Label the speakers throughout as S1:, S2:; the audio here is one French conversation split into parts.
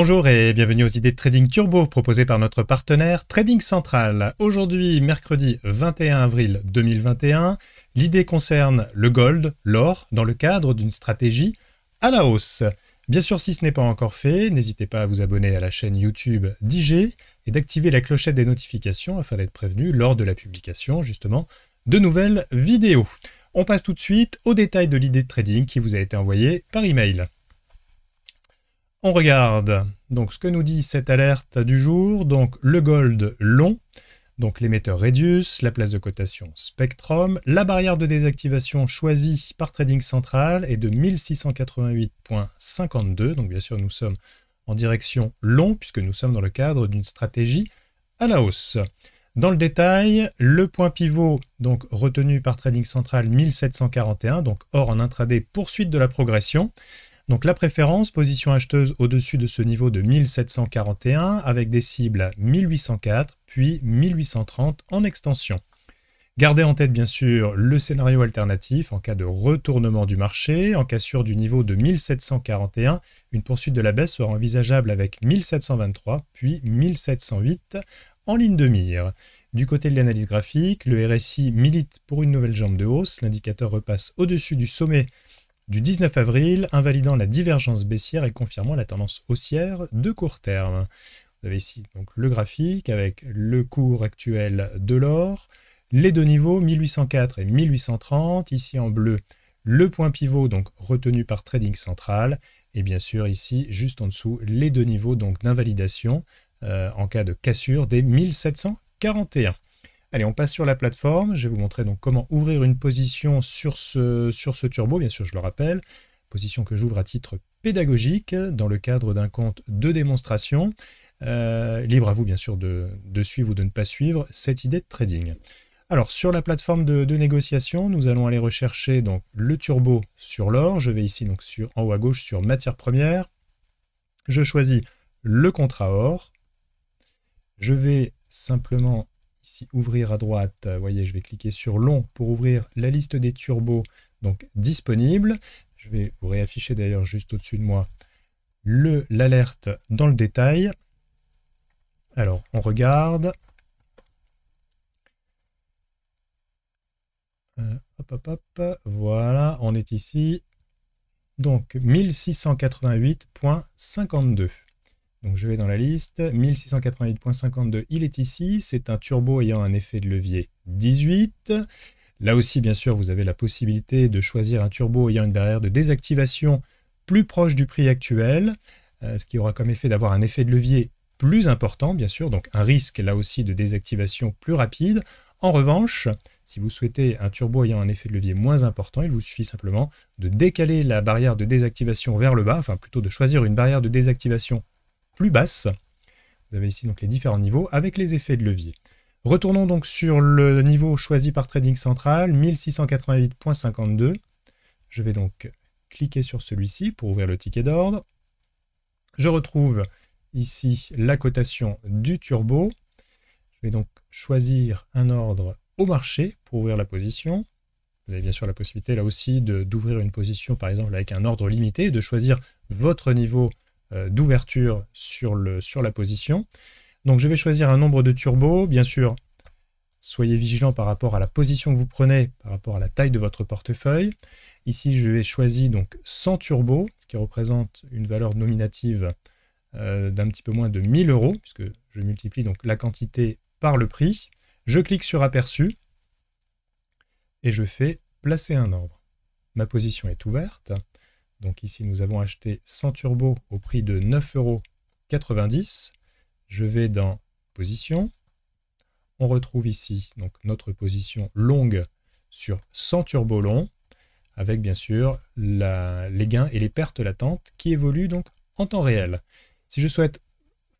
S1: Bonjour et bienvenue aux idées de Trading Turbo proposées par notre partenaire Trading Central. Aujourd'hui, mercredi 21 avril 2021, l'idée concerne le gold, l'or, dans le cadre d'une stratégie à la hausse. Bien sûr, si ce n'est pas encore fait, n'hésitez pas à vous abonner à la chaîne YouTube d'IG et d'activer la clochette des notifications afin d'être prévenu lors de la publication justement de nouvelles vidéos. On passe tout de suite aux détails de l'idée de trading qui vous a été envoyée par email on regarde donc ce que nous dit cette alerte du jour. Donc le gold long, donc l'émetteur Redius, la place de cotation Spectrum, la barrière de désactivation choisie par Trading Central est de 1688.52. Donc bien sûr nous sommes en direction long puisque nous sommes dans le cadre d'une stratégie à la hausse. Dans le détail, le point pivot donc retenu par Trading Central 1741, donc or en intraday poursuite de la progression. Donc la préférence, position acheteuse au-dessus de ce niveau de 1741 avec des cibles 1804 puis 1830 en extension. Gardez en tête bien sûr le scénario alternatif en cas de retournement du marché, en cas sûr du niveau de 1741, une poursuite de la baisse sera envisageable avec 1723 puis 1708 en ligne de mire. Du côté de l'analyse graphique, le RSI milite pour une nouvelle jambe de hausse, l'indicateur repasse au-dessus du sommet du 19 avril, invalidant la divergence baissière et confirmant la tendance haussière de court terme. Vous avez ici donc le graphique avec le cours actuel de l'or, les deux niveaux 1804 et 1830, ici en bleu le point pivot donc retenu par Trading Central et bien sûr ici juste en dessous les deux niveaux donc d'invalidation euh, en cas de cassure des 1741. Allez, on passe sur la plateforme. Je vais vous montrer donc comment ouvrir une position sur ce, sur ce turbo, bien sûr, je le rappelle. Position que j'ouvre à titre pédagogique dans le cadre d'un compte de démonstration. Euh, libre à vous, bien sûr, de, suivre ou de ne pas suivre cette idée de trading. Alors, sur la plateforme de, négociation, nous allons aller rechercher donc le turbo sur l'or. Je vais ici, donc, sur, en haut à gauche, sur matière première. Je choisis le contrat or. Je vais simplement ici ouvrir à droite, vous euh, voyez, je vais cliquer sur long pour ouvrir la liste des turbos donc disponibles. Je vais vous réafficher d'ailleurs juste au-dessus de moi l'alerte dans le détail. Alors, on regarde. Euh, hop, hop, hop. Voilà, on est ici. Donc, 1688.52. Donc je vais dans la liste, 1688.52, il est ici, c'est un turbo ayant un effet de levier 18. Là aussi, bien sûr, vous avez la possibilité de choisir un turbo ayant une barrière de désactivation plus proche du prix actuel, euh, ce qui aura comme effet d'avoir un effet de levier plus important, bien sûr, donc un risque là aussi de désactivation plus rapide. En revanche, si vous souhaitez un turbo ayant un effet de levier moins important, il vous suffit simplement de décaler la barrière de désactivation vers le bas, enfin plutôt de choisir une barrière de désactivation plus basse. Vous avez ici donc les différents niveaux avec les effets de levier. Retournons donc sur le niveau choisi par Trading Central, 1688.52. Je vais donc cliquer sur celui-ci pour ouvrir le ticket d'ordre. Je retrouve ici la cotation du turbo. Je vais donc choisir un ordre au marché pour ouvrir la position. Vous avez bien sûr la possibilité là aussi d'ouvrir une position par exemple avec un ordre limité, de choisir votre niveau euh, d'ouverture sur, le, sur la position. Donc je vais choisir un nombre de turbos, bien sûr, soyez vigilant par rapport à la position que vous prenez, par rapport à la taille de votre portefeuille. Ici, je vais choisir donc 100 turbos, ce qui représente une valeur nominative euh, d'un petit peu moins de 1000 euros, puisque je multiplie donc la quantité par le prix. Je clique sur aperçu et je fais placer un ordre. Ma position est ouverte. Donc ici, nous avons acheté 100 turbos au prix de 9,90 euros. Je vais dans Position. On retrouve ici donc notre position longue sur 100 turbos longs, avec bien sûr les gains et les pertes latentes qui évoluent donc en temps réel. Si je souhaite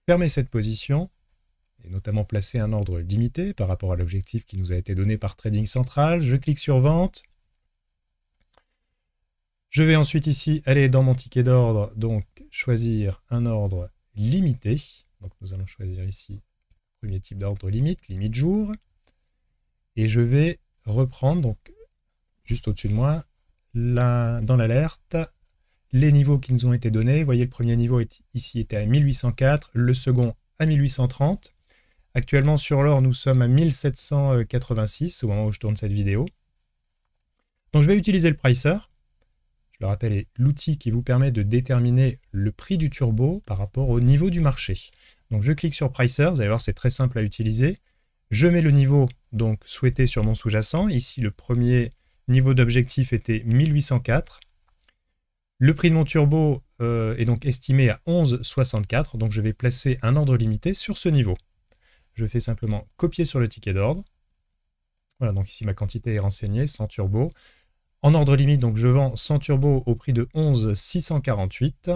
S1: fermer cette position, et notamment placer un ordre limité par rapport à l'objectif qui nous a été donné par Trading Central, je clique sur Vente, je vais ensuite ici aller dans mon ticket d'ordre, donc choisir un ordre limité. Donc nous allons choisir ici premier type d'ordre limite, limite jour. Et je vais reprendre, donc juste au-dessus de moi, dans l'alerte, les niveaux qui nous ont été donnés. Vous voyez, le premier niveau ici était à 1804, le second à 1830. Actuellement, sur l'or, nous sommes à 1786 au moment où je tourne cette vidéo. Donc je vais utiliser le pricer le rappel est l'outil qui vous permet de déterminer le prix du turbo par rapport au niveau du marché. Donc je clique sur Pricer, vous allez voir c'est très simple à utiliser. Je mets le niveau donc souhaité sur mon sous-jacent. Ici le premier niveau d'objectif était 1804. Le prix de mon turbo euh, est donc estimé à 11,64, donc je vais placer un ordre limité sur ce niveau. Je fais simplement copier sur le ticket d'ordre. Voilà, donc ici ma quantité est renseignée, sans turbo. En ordre limite, donc je vends 100 turbo au prix de 11 648.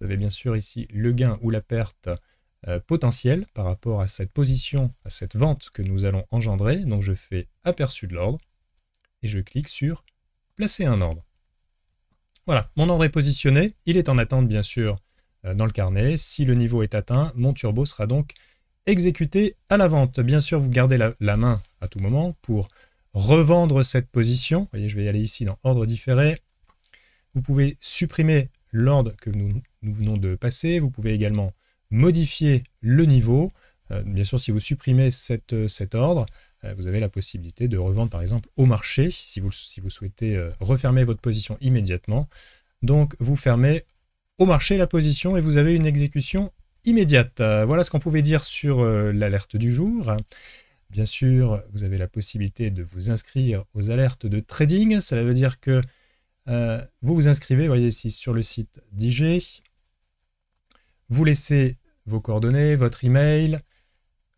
S1: Vous avez bien sûr ici le gain ou la perte euh, potentielle par rapport à cette position, à cette vente que nous allons engendrer. Donc je fais aperçu de l'ordre et je clique sur placer un ordre. Voilà, mon ordre est positionné. Il est en attente bien sûr euh, dans le carnet. Si le niveau est atteint, mon turbo sera donc exécuté à la vente. Bien sûr, vous gardez la main à tout moment pour revendre cette position. voyez, je vais y aller ici dans ordre différé. Vous pouvez supprimer l'ordre que nous, venons de passer. Vous pouvez également modifier le niveau. Euh, bien sûr, si vous supprimez cette, euh, cet ordre, euh, vous avez la possibilité de revendre par exemple au marché, si vous, si vous souhaitez refermer votre position immédiatement. Donc, vous fermez au marché la position et vous avez une exécution immédiate. Voilà ce qu'on pouvait dire sur l'alerte du jour. Bien sûr, vous avez la possibilité de vous inscrire aux alertes de trading. Cela veut dire que euh, vous vous inscrivez, voyez ici sur le site d'IG. Vous laissez vos coordonnées, votre email.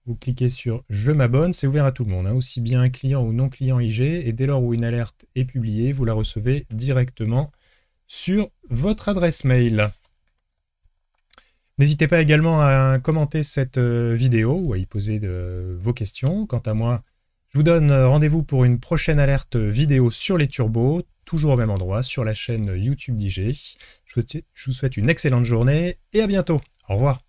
S1: Vous cliquez sur « Je m'abonne », c'est ouvert à tout le monde, hein, aussi bien client ou non client IG. Et dès lors où une alerte est publiée, vous la recevez directement sur votre adresse mail. N'hésitez pas également à commenter cette euh, vidéo ou à y poser de, vos questions. Quant à moi, je vous donne euh, rendez-vous pour une prochaine alerte vidéo sur les turbos, toujours au même endroit, sur la chaîne YouTube DJ. Je vous souhaite une excellente journée et à bientôt. Au revoir.